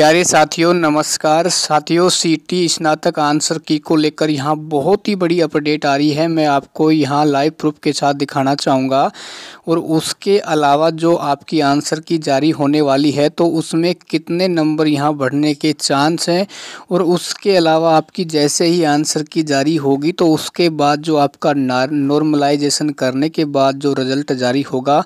प्यारे साथियों नमस्कार साथियों सीटी स्नातक आंसर की को लेकर यहाँ बहुत ही बड़ी अपडेट आ रही है मैं आपको यहाँ लाइव प्रूफ के साथ दिखाना चाहूँगा और उसके अलावा जो आपकी आंसर की जारी होने वाली है तो उसमें कितने नंबर यहाँ बढ़ने के चांस हैं और उसके अलावा आपकी जैसे ही आंसर की जारी होगी तो उसके बाद जो आपका नॉर्मलाइजेशन करने के बाद जो रिज़ल्ट जारी होगा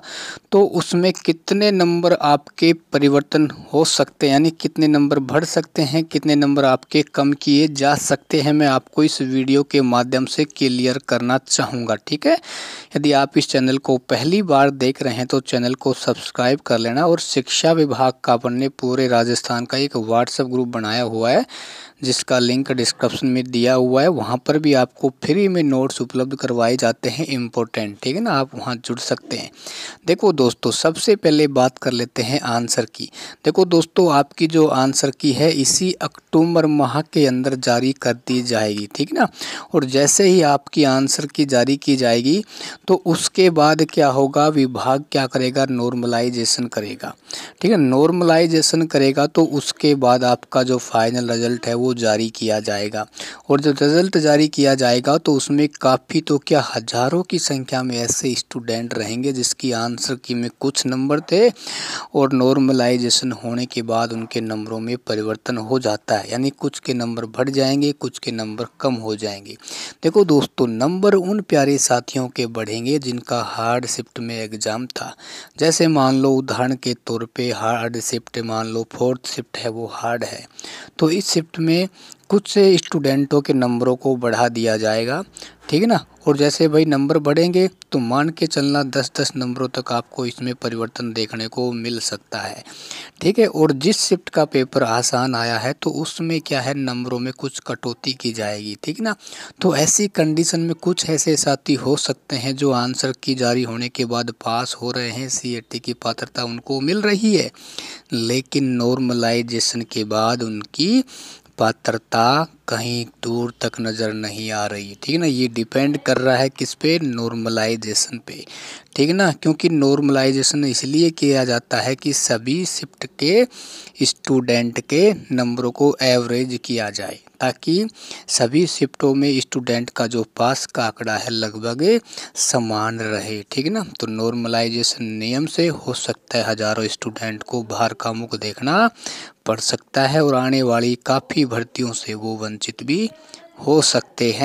तो उसमें कितने नंबर आपके परिवर्तन हो सकते हैं यानी कितने कितने नंबर बढ़ सकते हैं कितने नंबर आपके कम किए जा सकते हैं मैं आपको इस वीडियो के माध्यम से क्लियर करना चाहूँगा ठीक है यदि आप इस चैनल को पहली बार देख रहे हैं तो चैनल को सब्सक्राइब कर लेना और शिक्षा विभाग का अपन ने पूरे राजस्थान का एक व्हाट्सएप ग्रुप बनाया हुआ है जिसका लिंक डिस्क्रिप्शन में दिया हुआ है वहाँ पर भी आपको फ्री में नोट्स उपलब्ध करवाए जाते हैं इम्पोर्टेंट ठीक है ना आप वहाँ जुड़ सकते हैं देखो दोस्तों सबसे पहले बात कर लेते हैं आंसर की देखो दोस्तों आपकी जो आंसर की है इसी अक्टूबर माह के अंदर जारी कर दी जाएगी ठीक ना और जैसे ही आपकी आंसर की जारी की जाएगी तो उसके बाद क्या होगा विभाग क्या करेगा नॉर्मलाइजेशन करेगा ठीक है नॉर्मलाइजेशन करेगा तो उसके बाद आपका जो फाइनल रिजल्ट है वो जारी किया जाएगा और जब रिज़ल्ट जारी किया जाएगा तो उसमें काफ़ी तो क्या हज़ारों की संख्या में ऐसे स्टूडेंट रहेंगे जिसकी आंसर की में कुछ नंबर थे और नॉर्मलाइजेशन होने के बाद उनके नंबर नंबरों में परिवर्तन हो जाता है यानी कुछ के नंबर बढ़ जाएंगे कुछ के नंबर कम हो जाएंगे देखो दोस्तों नंबर उन प्यारे साथियों के बढ़ेंगे जिनका हार्ड शिफ्ट में एग्ज़ाम था जैसे मान लो उदाहरण के तौर पे हार्ड शिफ्ट मान लो फोर्थ शिफ्ट है वो हार्ड है तो इस शिफ्ट में कुछ से स्टूडेंटों के नंबरों को बढ़ा दिया जाएगा ठीक है ना और जैसे भाई नंबर बढ़ेंगे तो मान के चलना दस दस नंबरों तक आपको इसमें परिवर्तन देखने को मिल सकता है ठीक है और जिस शिफ्ट का पेपर आसान आया है तो उसमें क्या है नंबरों में कुछ कटौती की जाएगी ठीक ना तो ऐसी कंडीशन में कुछ ऐसे साथी हो सकते हैं जो आंसर की जारी होने के बाद पास हो रहे हैं सी की पात्रता उनको मिल रही है लेकिन नॉर्मलाइजेशन के बाद उनकी Batterta कहीं दूर तक नज़र नहीं आ रही ठीक है ना ये डिपेंड कर रहा है किस पे नॉर्मलाइजेशन पे ठीक है ना क्योंकि नॉर्मलाइजेशन इसलिए किया जाता है कि सभी शिफ्ट के स्टूडेंट के नंबरों को एवरेज किया जाए ताकि सभी शिफ्टों में स्टूडेंट का जो पास का आंकड़ा है लगभग समान रहे ठीक है ना तो नॉर्मलाइजेशन नियम से हो सकता है हज़ारों स्टूडेंट को बाहर का मुख देखना पड़ सकता है और आने वाली काफ़ी भर्तियों से वो बन वंचित भी हो सकते हैं